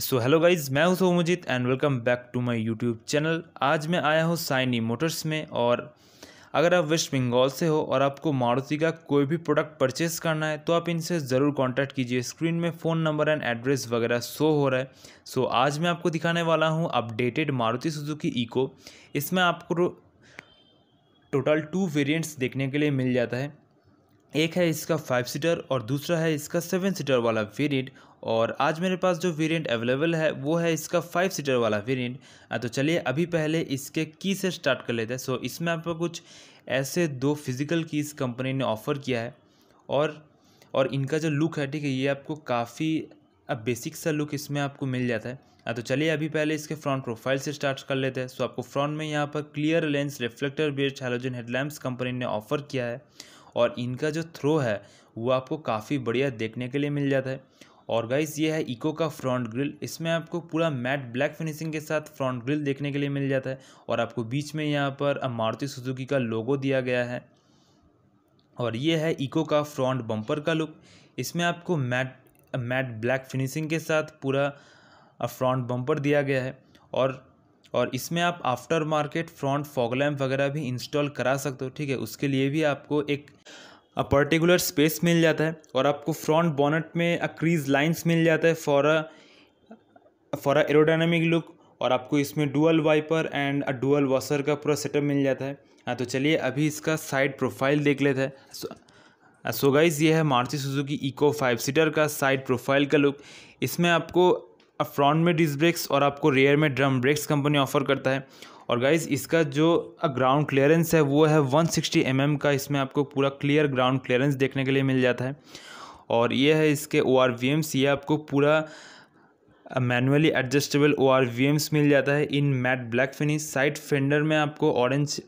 so hello guys मैं हूँ Somojit and welcome back to my YouTube channel आज मैं आया हूँ साइनी मोटर्स में और अगर आप वेस्ट बंगाल से हो और आपको मारुति का कोई भी प्रोडक्ट परचेस करना है तो आप इनसे ज़रूर कांटेक्ट कीजिए स्क्रीन में फ़ोन नंबर एंड एड्रेस वगैरह शो हो रहा है सो आज मैं आपको दिखाने वाला हूँ अपडेटेड मारुति सुजुकी ईको इसमें आपको टोटल टू वेरियंट्स देखने के लिए मिल जाता है एक है इसका फाइव सीटर और दूसरा है इसका सेवन सीटर वाला वेरिएंट और आज मेरे पास जो वेरिएंट अवेलेबल है वो है इसका फाइव सीटर वाला वेरिएंट हाँ, तो चलिए अभी पहले इसके की से स्टार्ट कर लेते हैं सो इसमें आपको कुछ ऐसे दो फिज़िकल कीज़ कंपनी ने ऑफ़र किया है और और इनका जो लुक है ठीक है ये आपको काफ़ी अब बेसिक सा लुक इसमें आपको मिल जाता है आ हाँ, तो चलिए अभी पहले इसके फ्रंट प्रोफाइल से स्टार्ट कर लेते हैं सो आपको फ्रंट में यहाँ पर clear lens reflector based halogen headlamps company ने ऑफ़र किया है और इनका जो थ्रो है वो आपको काफ़ी बढ़िया देखने के लिए मिल जाता है और गाइस ये है इको का फ्रंट ग्रिल इसमें आपको पूरा मैट ब्लैक फिनिशिंग के साथ फ्रंट ग्रिल देखने के लिए मिल जाता है और आपको बीच में यहाँ पर मारुति सुजुकी का लोगो दिया गया है और ये है इको का फ्रंट बम्पर का लुक इसमें आपको मैट मैट ब्लैक फिनिशिंग के साथ पूरा फ्रंट uh, बम्पर दिया गया है और और इसमें आप after market front fog lamp वगैरह भी इंस्टॉल करा सकते हो ठीक है उसके लिए भी आपको एक पर्टिकुलर स्पेस मिल जाता है और आपको फ्रंट बोनट में अ क्रीज लाइंस मिल जाता है for a for a aerodynamic look और आपको इसमें dual wiper and a dual washer का पूरा सेटअप मिल जाता है हाँ तो चलिए अभी इसका साइड प्रोफाइल देख लेते हैं सोगाइज सो गाइज ये है Maruti Suzuki Eeco five seater का साइड प्रोफाइल का लुक इसमें आपको अब फ्रंट में डिस्क ब्रेक्स और आपको रेयर में ड्रम ब्रेक्स कंपनी ऑफर करता है और गाइज इसका जो ग्राउंड क्लियरेंस है वो है 160 सिक्सटी mm का इसमें आपको पूरा क्लियर ग्राउंड क्लियरेंस देखने के लिए मिल जाता है और ये है इसके ओ आर ये आपको पूरा मैनुअली एडजस्टेबल ओ आर मिल जाता है in matte black finish side fender में आपको ऑरेंज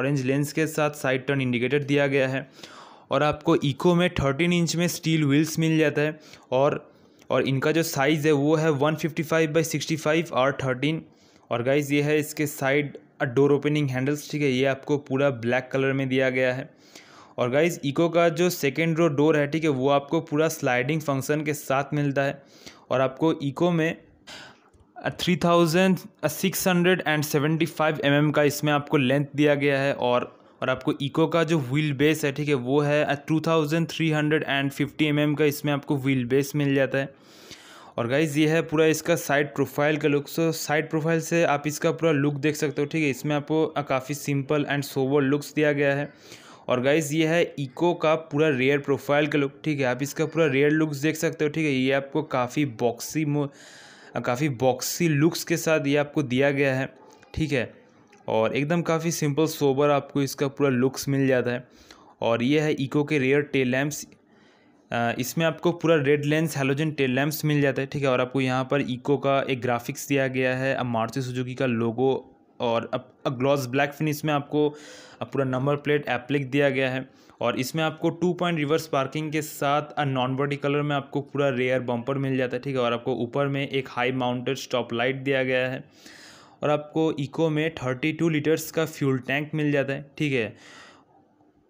ऑरेंज लेंस के साथ साइड टर्न इंडिकेटर दिया गया है और आपको इको में थर्टीन इंच में स्टील व्हील्स मिल जाता है और और इनका जो साइज़ है वो है one fifty five by sixty five R thirteen और गाइज़ ये है इसके साइड डोर ओपनिंग हैंडल्स ठीक है ये आपको पूरा ब्लैक कलर में दिया गया है और गाइज़ इको का जो सेकेंड रो डोर है ठीक है वो आपको पूरा स्लाइडिंग फंक्शन के साथ मिलता है और आपको इको में three thousand six hundred and seventy five M M का इसमें आपको लेंथ दिया गया है और और आपको इको का जो व्हील बेस है ठीक है वो है two thousand three hundred and fifty M M का इसमें आपको व्हील बेस मिल जाता है और गाइज ये है पूरा इसका साइड प्रोफाइल का लुक सो साइड प्रोफाइल से आप इसका पूरा लुक देख सकते हो ठीक है इसमें आपको काफ़ी सिंपल एंड सोवर लुक्स दिया गया है और गाइज ये है इको का पूरा रेयर प्रोफाइल का लुक ठीक है आप इसका पूरा रेयर लुक्स देख सकते हो ठीक है ये आपको काफ़ी बॉक्सी काफ़ी बॉक्सी लुक्स के साथ ये आपको दिया गया है ठीक है और एकदम काफ़ी सिंपल सोबर आपको इसका पूरा लुक्स मिल जाता है और ये है इको के रेयर टेल लैम्प्स इसमें आपको पूरा red lens halogen tail lamps मिल जाता है ठीक है और आपको यहाँ पर इको का एक ग्राफिक्स दिया गया है अब मारुति सुजुकी का लोगो और अब ग्लॉस ब्लैक फिनिश में आपको पूरा नंबर प्लेट एप्लिक दिया गया है और इसमें आपको टू पॉइंट रिवर्स पार्किंग के साथ नॉन बॉडी कलर में आपको पूरा रेयर बम्पर मिल जाता है ठीक है और आपको ऊपर में एक हाई माउंटेड स्टॉप लाइट दिया गया है और आपको इको में थर्टी टू लीटर्स का फ्यूल टैंक मिल जाता है ठीक है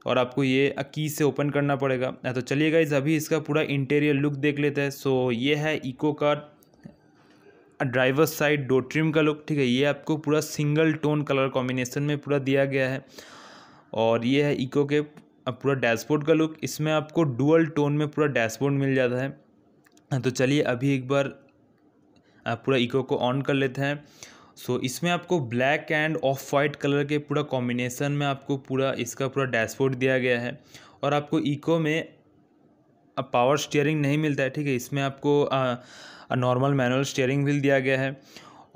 और आपको ये की से ओपन करना पड़ेगा हाँ, तो चलिएगा इस अभी इसका पूरा इंटीरियर लुक देख लेते हैं सो ये है इको का ड्राइवर साइड डो ट्रिम का लुक ठीक है ये आपको पूरा सिंगल टोन कलर कॉम्बिनेशन में पूरा दिया गया है और ये है इको के पूरा डैशबोर्ड का लुक इसमें आपको डुअल टोन में पूरा डैशबोर्ड मिल जाता है हाँ, तो चलिए अभी एक बार हाँ, पूरा इको को ऑन कर लेते हैं सो so, इसमें आपको black and off white colour के पूरा कॉम्बिनेसन में आपको पूरा इसका पूरा डैशबोर्ड दिया गया है और आपको इको में पावर स्टीयरिंग नहीं मिलता है ठीक है इसमें आपको नॉर्मल मैनुअल स्टीयरिंग व्हील दिया गया है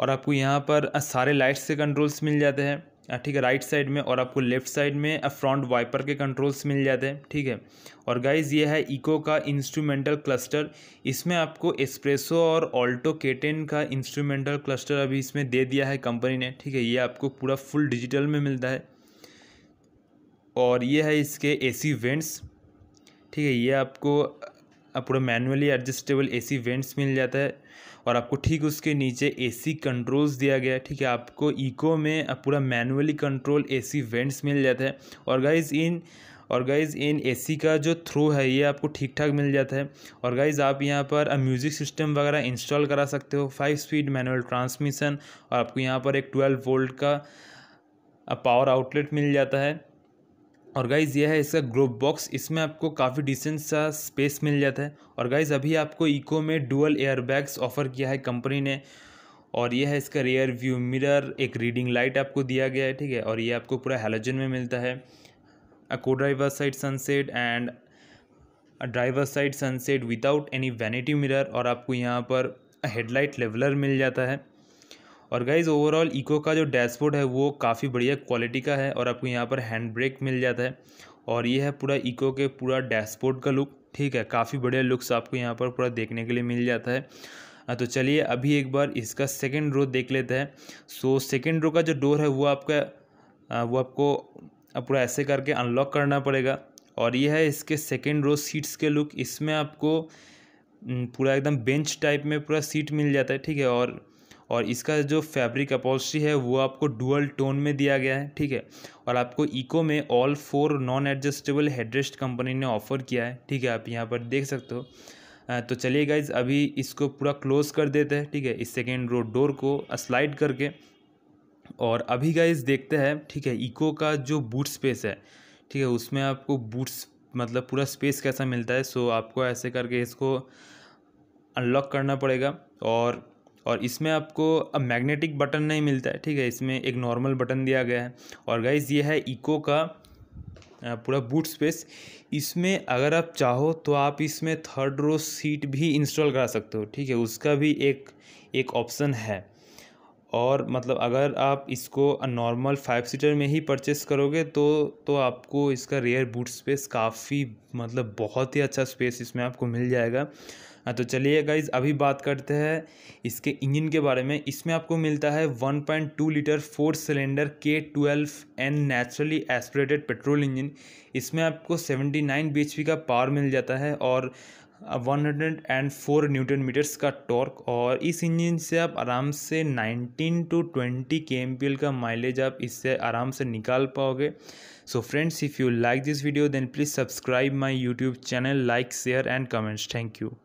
और आपको यहाँ पर सारे लाइट्स से कंट्रोल्स मिल जाते हैं ठीक है राइट साइड में और आपको लेफ्ट साइड में फ्रंट वाइपर के कंट्रोल्स मिल जाते हैं ठीक है और गाइज ये है इको का इंस्ट्रूमेंटल क्लस्टर इसमें आपको एस्प्रेसो और ऑल्टो केटेन का इंस्ट्रूमेंटल क्लस्टर अभी इसमें दे दिया है कंपनी ने ठीक है ये आपको पूरा फुल डिजिटल में मिलता है और ये है इसके ए सी वेंट्स ठीक है ये आपको आप पूरा मैनुअली एडजस्टेबल एसी वेंट्स मिल जाता है और आपको ठीक उसके नीचे एसी कंट्रोल्स दिया गया है ठीक है आपको इको में आप पूरा मैनुअली कंट्रोल एसी वेंट्स मिल जाता है और गाइज इन और गाइज़ इन एसी का जो थ्रू है ये आपको ठीक ठाक मिल जाता है और गाइज़ आप यहाँ पर म्यूज़िक सिस्टम वगैरह इंस्टॉल करा सकते हो फाइव स्पीड मैनुअल ट्रांसमिशन और आपको यहाँ पर एक ट्वेल्व वोल्ट का पावर आउटलेट मिल जाता है और गाइज़ यह है इसका ग्रोप बॉक्स इसमें आपको काफ़ी डिसेंट सा स्पेस मिल जाता है और गाइज़ अभी आपको इको में डुअल एयरबैग्स ऑफ़र किया है कंपनी ने और यह है इसका रेयर व्यू मिरर एक रीडिंग लाइट आपको दिया गया है ठीक है और ये आपको पूरा हेलोजन में मिलता है को driver side sunset and driver side sunset without any vanity mirror और आपको यहाँ पर हेडलाइट लेवलर मिल जाता है और गाइज ओवरऑल इको का जो डैशबोर्ड है वो काफ़ी बढ़िया क्वालिटी का है और आपको यहाँ पर हैंड ब्रेक मिल जाता है और ये है पूरा इको के पूरा डैशबोर्ड का लुक ठीक है काफ़ी बढ़िया लुक्स आपको यहाँ पर पूरा देखने के लिए मिल जाता है तो चलिए अभी एक बार इसका सेकेंड रो देख लेते हैं सो सेकेंड रो का जो डोर है वो आपका वो आपको पूरा ऐसे करके अनलॉक करना पड़ेगा और ये है इसके सेकेंड रो सीट्स के लुक इसमें आपको पूरा एकदम बेंच टाइप में पूरा सीट मिल जाता है ठीक है और और इसका जो फैब्रिक अपॉलस्ट्री है वो आपको डुअल टोन में दिया गया है ठीक है और आपको इको में all four non adjustable headrest company ने ऑफ़र किया है ठीक है आप यहाँ पर देख सकते हो तो चलिए गाइज अभी इसको पूरा क्लोज़ कर देते हैं ठीक है इस सेकेंड रो डोर को स्लाइड करके और अभी गाइज देखते हैं ठीक है इको का जो बूट स्पेस है ठीक है उसमें आपको बूट्स मतलब पूरा स्पेस कैसा मिलता है सो आपको ऐसे करके इसको अनलॉक करना पड़ेगा और और इसमें आपको अब मैग्नेटिक बटन नहीं मिलता है ठीक है इसमें एक नॉर्मल बटन दिया गया है और गाइज ये है इको का पूरा बूट स्पेस इसमें अगर आप चाहो तो आप इसमें थर्ड रो सीट भी इंस्टॉल करा सकते हो ठीक है उसका भी एक एक ऑप्शन है और मतलब अगर आप इसको नॉर्मल फाइव सीटर में ही परचेस करोगे तो तो आपको इसका रेयर बूट स्पेस काफ़ी मतलब बहुत ही अच्छा स्पेस इसमें आपको मिल जाएगा हाँ तो चलिए गाइज अभी बात करते हैं इसके इंजन के बारे में इसमें आपको मिलता है 1.2 लीटर फोर सिलेंडर के twelve N naturally aspirated petrol engine इसमें आपको 79 बीएचपी का पावर मिल जाता है और 104 न्यूटन मीटर्स का टॉर्क और इस इंजन से आप आराम से 19 टू 20 के का माइलेज आप इससे आराम से निकाल पाओगे so friends if you like this video then please subscribe my YouTube channel like share and comments thank you